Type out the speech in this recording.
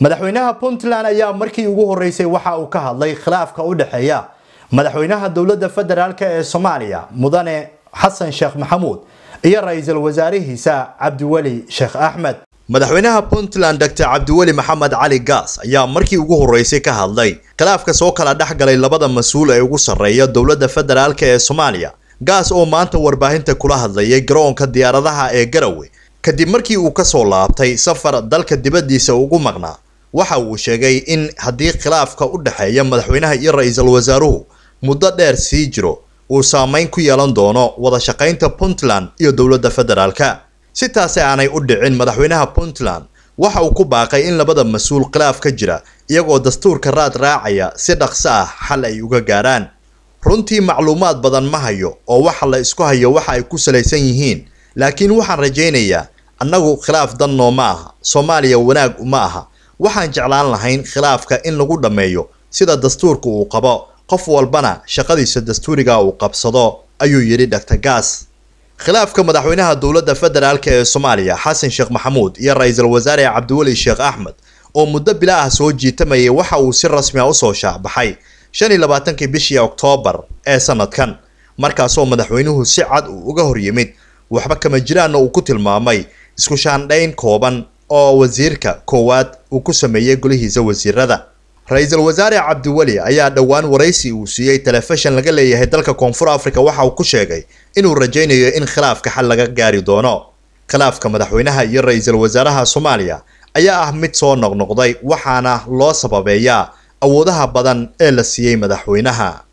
madaxweynaha puntland ayaa markii ugu horreysay waxa uu ka hadlay khilaafka u dhexeeya madaxweynaha dowladda federaalk ee soomaaliya mudane xasan sheekh maxamuud iyo ra-iisul wasaarihiisa cabdiweli sheekh axmed madaxweynaha puntland dr cabdiweli maxamed cali gaas ayaa markii ugu horeysay ka hadlay khilaafka soo kala dhexgalay labada mas-uul ee ugu sarreeya dowladda federaalk ee soomaaliya gaas oo maanta warbaahinta kula hadlayay garoonka diyaaradaha ee garawe kadib markii uu ka soo laabtay safar dalka dibaddiisa ugu maqnaa waxa uu sheegay in haddii khilaafka u dhexeeya madaxweynaha iyo ra iisal wasaaruhu muddo dheer sii jiro uu saameyn ku yeelan doono wada shaqaynta puntland iyo dowladda federaalka si taasi aanay u dhicin madaxweynaha puntland waxa uu ku baaqay in labada mas-uul khilaaf ka jira iyagoo dastuurka raad raacaya si dhaqso ah xal ay uga gaaraan runtii macluumaad badan ma hayo oo waxa la isku hayo waxa ay ku salaysan yihiin laakiin waxaan rajaynayaa annagu khilaaf dan ma aha soomaaliya wanaag uma aha waxaan jeclaan lahayn khilaafka in lagu dhammeeyo sida dastuurku uu qabo qof walbana shaqadiisa dastuuriga uu qabsado ayuu yidhi dr gas khilaafka madaxweynaha dowladda federaalk ee soomaaliya xasan sheekh maxamuud iyo ra-iisul wasaare cabdiweli sheekh axmed oo muddo bila ah soo jiitamayay waxa uu si rasmi a ah usoo shaacbaxay shan iyo labaatankii bishii oktoobar ee sanadkan markaasoo madaxweynuhu si cad uu uga horyimid waxba kama jiraana uu ku tilmaamay isku shaandhayn kooban oo wasiirka koowaad uu ku sameeyey golihiisa wasiirada ra-iisul wasaare cabdiweli ayaa dhowaan waraysi uu siiyey telefishin laga leeyahay dalka koonfur afrika waxa uu ku sheegay inuu rajaynayo in khilaafka xal laga gaari doono khilaafka madaxweynaha iyo ra-iisul wasaaraha soomaaliya ayaa ah mid soo noqnoqday waxaana loo sababeeyaa awoodaha badan ee la siiyey madaxweynaha